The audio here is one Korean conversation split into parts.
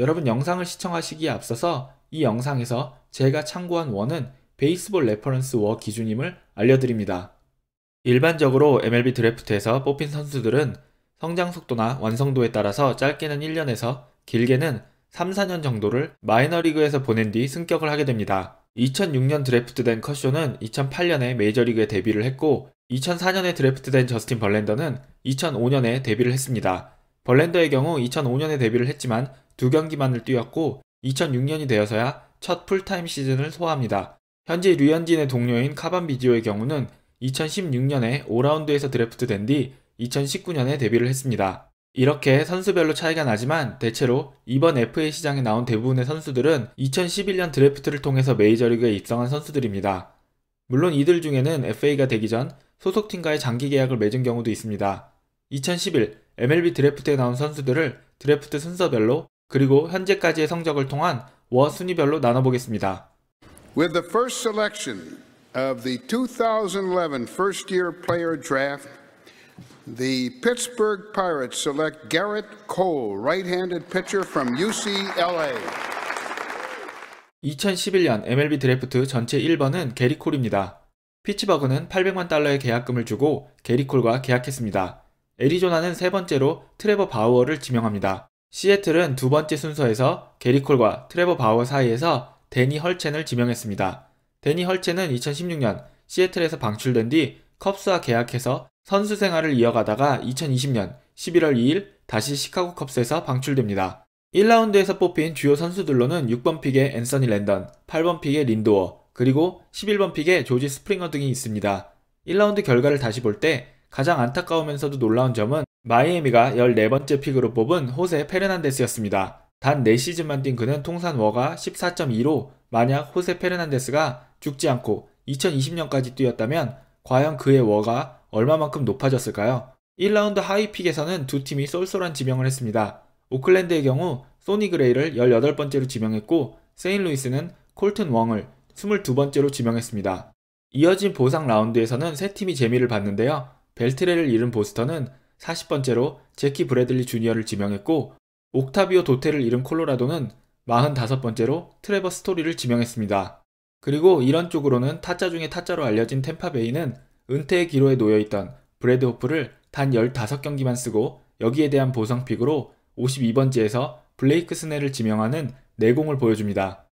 여러분 영상을 시청하시기에 앞서서 이 영상에서 제가 참고한 원은 베이스볼 레퍼런스 워 기준임을 알려드립니다. 일반적으로 MLB 드래프트에서 뽑힌 선수들은 성장 속도나 완성도에 따라서 짧게는 1년에서 길게는 3, 4년 정도를 마이너리그에서 보낸 뒤 승격을 하게 됩니다. 2006년 드래프트된 컷쇼는 2008년에 메이저리그에 데뷔를 했고 2004년에 드래프트된 저스틴 벌렌더는 2005년에 데뷔를 했습니다. 벌렌더의 경우 2005년에 데뷔를 했지만 두 경기만을 뛰었고 2006년이 되어서야 첫 풀타임 시즌을 소화합니다. 현재 류현진의 동료인 카반비디오의 경우는 2016년에 5라운드에서 드래프트된 뒤 2019년에 데뷔를 했습니다. 이렇게 선수별로 차이가 나지만 대체로 이번 FA 시장에 나온 대부분의 선수들은 2011년 드래프트를 통해서 메이저리그에 입성한 선수들입니다. 물론 이들 중에는 FA가 되기 전 소속팀과의 장기 계약을 맺은 경우도 있습니다. 2011 MLB 드래프트에 나온 선수들을 드래프트 순서별로 그리고 현재까지의 성적을 통한 워 순위별로 나눠보겠습니다. With the first selection of the 2011 first year player draft, the Pittsburgh Pirates select Garrett Cole, right-handed pitcher from UCLA. 2011년 MLB 드래프트 전체 1번은 게리 콜입니다. 피츠버그는 800만 달러의 계약금을 주고 게리 콜과 계약했습니다. 애리조나는 세 번째로 트레버 바우어를 지명합니다. 시애틀은 두 번째 순서에서 게리콜과 트레버 바워 사이에서 데니 헐첸을 지명했습니다. 데니 헐첸은 2016년 시애틀에서 방출된 뒤 컵스와 계약해서 선수 생활을 이어가다가 2020년 11월 2일 다시 시카고 컵스에서 방출됩니다. 1라운드에서 뽑힌 주요 선수들로는 6번 픽의 앤서니 랜던, 8번 픽의 린도어, 그리고 11번 픽의 조지 스프링어 등이 있습니다. 1라운드 결과를 다시 볼 때 가장 안타까우면서도 놀라운 점은 마이애미가 14번째 픽으로 뽑은 호세 페르난데스였습니다. 단 4시즌만 뛴 그는 통산 워가 14.2로 만약 호세 페르난데스가 죽지 않고 2020년까지 뛰었다면 과연 그의 워가 얼마만큼 높아졌을까요? 1라운드 하이픽에서는 두 팀이 쏠쏠한 지명을 했습니다. 오클랜드의 경우 소니 그레이를 18번째로 지명했고 세인루이스는 콜튼 웡을 22번째로 지명했습니다. 이어진 보상 라운드에서는 세 팀이 재미를 봤는데요. 벨트레를 잃은 보스턴은 40번째로 제키 브래들리 주니어를 지명했고 옥타비오 도테를 잃은 콜로라도는 45번째로 트레버 스토리를 지명했습니다. 그리고 이런 쪽으로는 타짜 중에 타짜로 알려진 템파베이는 은퇴의 기로에 놓여있던 브래드 호프를 단 15경기만 쓰고 여기에 대한 보상픽으로 52번지에서 블레이크 스넬을 지명하는 내공을 보여줍니다.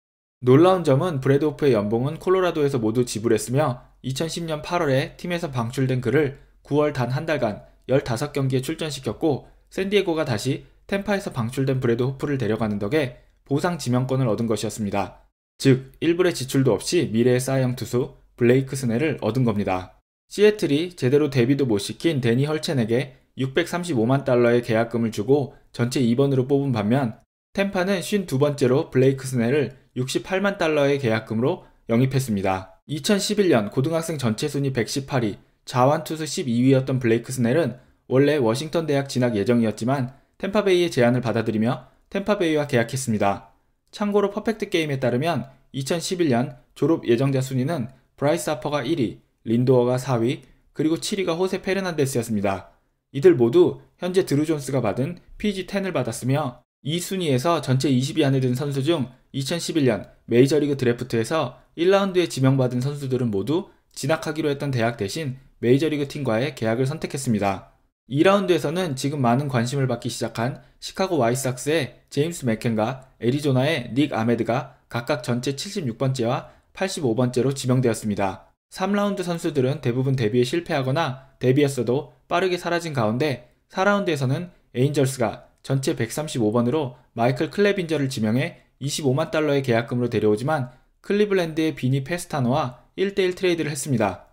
놀라운 점은 브래드 호프의 연봉은 콜로라도에서 모두 지불했으며 2010년 8월에 팀에서 방출된 그를 9월 단 한 달간 15경기에 출전시켰고 샌디에고가 다시 템파에서 방출된 브래드 호프를 데려가는 덕에 보상 지명권을 얻은 것이었습니다. 즉, 1부의 지출도 없이 미래의 사이영 투수 블레이크 스넬을 얻은 겁니다. 시애틀이 제대로 데뷔도 못 시킨 데니 헐첸에게 635만 달러의 계약금을 주고 전체 2번으로 뽑은 반면 템파는 52번째로 블레이크 스넬을 68만 달러의 계약금으로 영입했습니다. 2011년 고등학생 전체 순위 118위, 자완투수 12위였던 블레이크 스넬은 원래 워싱턴 대학 진학 예정이었지만 템파베이의 제안을 받아들이며 템파베이와 계약했습니다. 참고로 퍼펙트 게임에 따르면 2011년 졸업 예정자 순위는 브라이스 아퍼가 1위, 린도어가 4위, 그리고 7위가 호세 페르난데스였습니다. 이들 모두 현재 드루 존스가 받은 PG10을 받았으며 이 순위에서 전체 20위 안에 든 선수 중 2011년 메이저리그 드래프트에서 1라운드에 지명받은 선수들은 모두 진학하기로 했던 대학 대신 메이저리그 팀과의 계약을 선택했습니다. 2라운드에서는 지금 많은 관심을 받기 시작한 시카고 와이삭스의 제임스 맥켄과 애리조나의 닉 아메드가 각각 전체 76번째와 85번째로 지명되었습니다. 3라운드 선수들은 대부분 데뷔에 실패하거나 데뷔했어도 빠르게 사라진 가운데 4라운드에서는 에인절스가 전체 135번으로 마이클 클레빈저를 지명해 25만 달러의 계약금으로 데려오지만 클리블랜드의 비니 페스타노와 1대1 트레이드를 했습니다.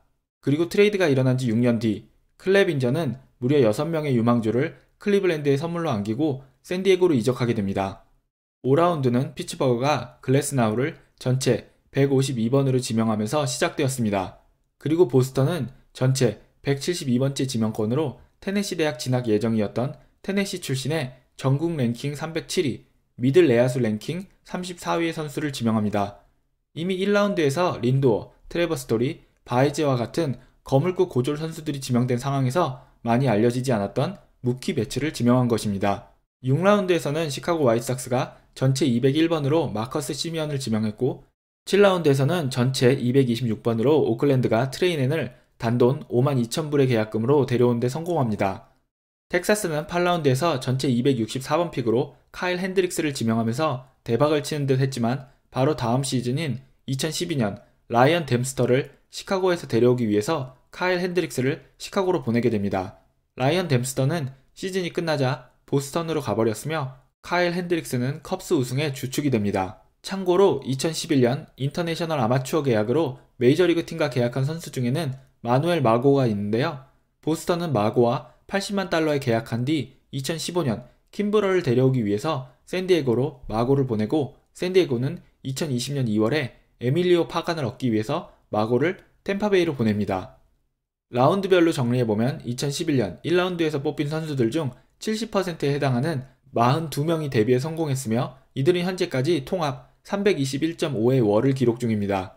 그리고 트레이드가 일어난 지 6년 뒤 클레빈저는 무려 6명의 유망주를 클리블랜드에 선물로 안기고 샌디에고로 이적하게 됩니다. 5라운드는 피츠버그가 글래스나우를 전체 152번으로 지명하면서 시작되었습니다. 그리고 보스턴은 전체 172번째 지명권으로 테네시 대학 진학 예정이었던 테네시 출신의 전국 랭킹 307위, 미들 레아수 랭킹 34위의 선수를 지명합니다. 이미 1라운드에서 린도어, 트레버 스토리, 바이지와 같은 거물급 고졸 선수들이 지명된 상황에서 많이 알려지지 않았던 무키 배츠를 지명한 것입니다. 6라운드에서는 시카고 와이삭스가 전체 201번으로 마커스 시미언을 지명했고 7라운드에서는 전체 226번으로 오클랜드가 트레이넨을 단돈 5만 2천불의 계약금으로 데려온 데 성공합니다. 텍사스는 8라운드에서 전체 264번 픽으로 카일 핸드릭스를 지명하면서 대박을 치는 듯 했지만 바로 다음 시즌인 2012년 라이언 댐스터를 시카고에서 데려오기 위해서 카일 핸드릭스를 시카고로 보내게 됩니다. 라이언 댐스터는 시즌이 끝나자 보스턴으로 가버렸으며 카일 핸드릭스는 컵스 우승의 주축이 됩니다. 참고로 2011년 인터내셔널 아마추어 계약으로 메이저리그 팀과 계약한 선수 중에는 마누엘 마고가 있는데요. 보스턴은 마고와 80만 달러에 계약한 뒤 2015년 킴브러를 데려오기 위해서 샌디에고로 마고를 보내고 샌디에고는 2020년 2월에 에밀리오 파간을 얻기 위해서 마고를 템파베이로 보냅니다. 라운드별로 정리해보면 2011년 1라운드에서 뽑힌 선수들 중 70%에 해당하는 42명이 데뷔에 성공했으며 이들은 현재까지 통합 321.5의 월을 기록 중입니다.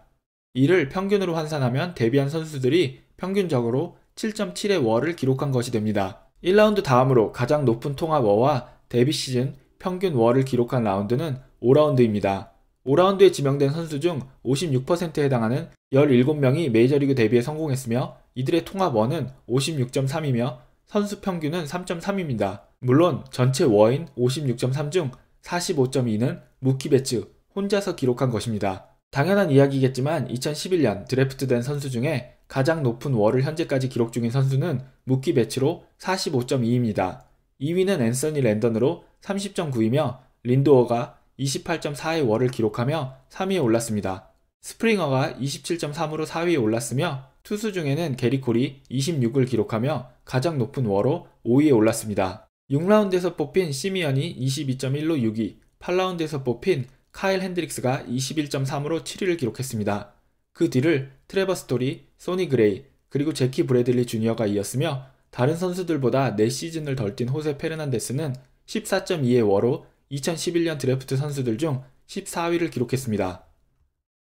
이를 평균으로 환산하면 데뷔한 선수들이 평균적으로 7.7의 월을 기록한 것이 됩니다. 1라운드 다음으로 가장 높은 통합 워와 데뷔 시즌 평균 월을 기록한 라운드는 5라운드입니다. 5라운드에 지명된 선수 중 56%에 해당하는 17명이 메이저리그 데뷔에 성공했으며 이들의 통합원은 56.3이며 선수 평균은 3.3입니다. 물론 전체 워인 56.3 중 45.2는 무키베츠 혼자서 기록한 것입니다. 당연한 이야기겠지만 2011년 드래프트된 선수 중에 가장 높은 월을 현재까지 기록 중인 선수는 무키베츠로 45.2입니다. 2위는 앤서니 랜던으로 30.9이며 린도어가 28.4의 월을 기록하며 3위에 올랐습니다. 스프링어가 27.3으로 4위에 올랐으며 투수 중에는 게리콜이 26을 기록하며 가장 높은 워로 5위에 올랐습니다. 6라운드에서 뽑힌 시미언이 22.1로 6위, 8라운드에서 뽑힌 카일 핸드릭스가 21.3으로 7위를 기록했습니다. 그 뒤를 트레버 스토리, 소니 그레이, 그리고 제키 브래들리 주니어가 이었으며 다른 선수들보다 4시즌을 덜 뛴 호세 페르난데스는 14.2의 워로 2011년 드래프트 선수들 중 14위를 기록했습니다.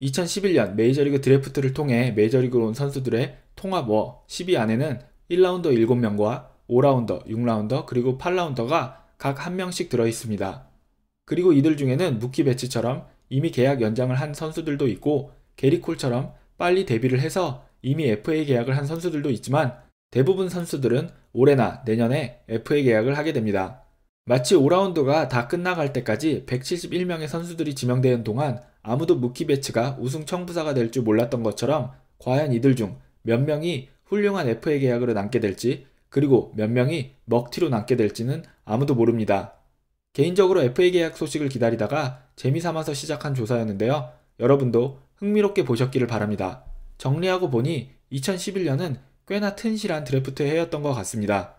2011년 메이저리그 드래프트를 통해 메이저리그로 온 선수들의 통합워 10위 안에는 1라운더 7명과 5라운더, 6라운더, 그리고 8라운더가 각 1명씩 들어있습니다. 그리고 이들 중에는 무키 배치처럼 이미 계약 연장을 한 선수들도 있고 게리콜처럼 빨리 데뷔를 해서 이미 FA 계약을 한 선수들도 있지만 대부분 선수들은 올해나 내년에 FA 계약을 하게 됩니다. 마치 5라운드가 다 끝나갈 때까지 171명의 선수들이 지명되는 동안 아무도 무키베츠가 우승 청부사가 될 줄 몰랐던 것처럼 과연 이들 중 몇 명이 훌륭한 FA 계약으로 남게 될지 그리고 몇 명이 먹튀로 남게 될지는 아무도 모릅니다. 개인적으로 FA 계약 소식을 기다리다가 재미삼아서 시작한 조사였는데요. 여러분도 흥미롭게 보셨기를 바랍니다. 정리하고 보니 2011년은 꽤나 튼실한 드래프트 해였던 것 같습니다.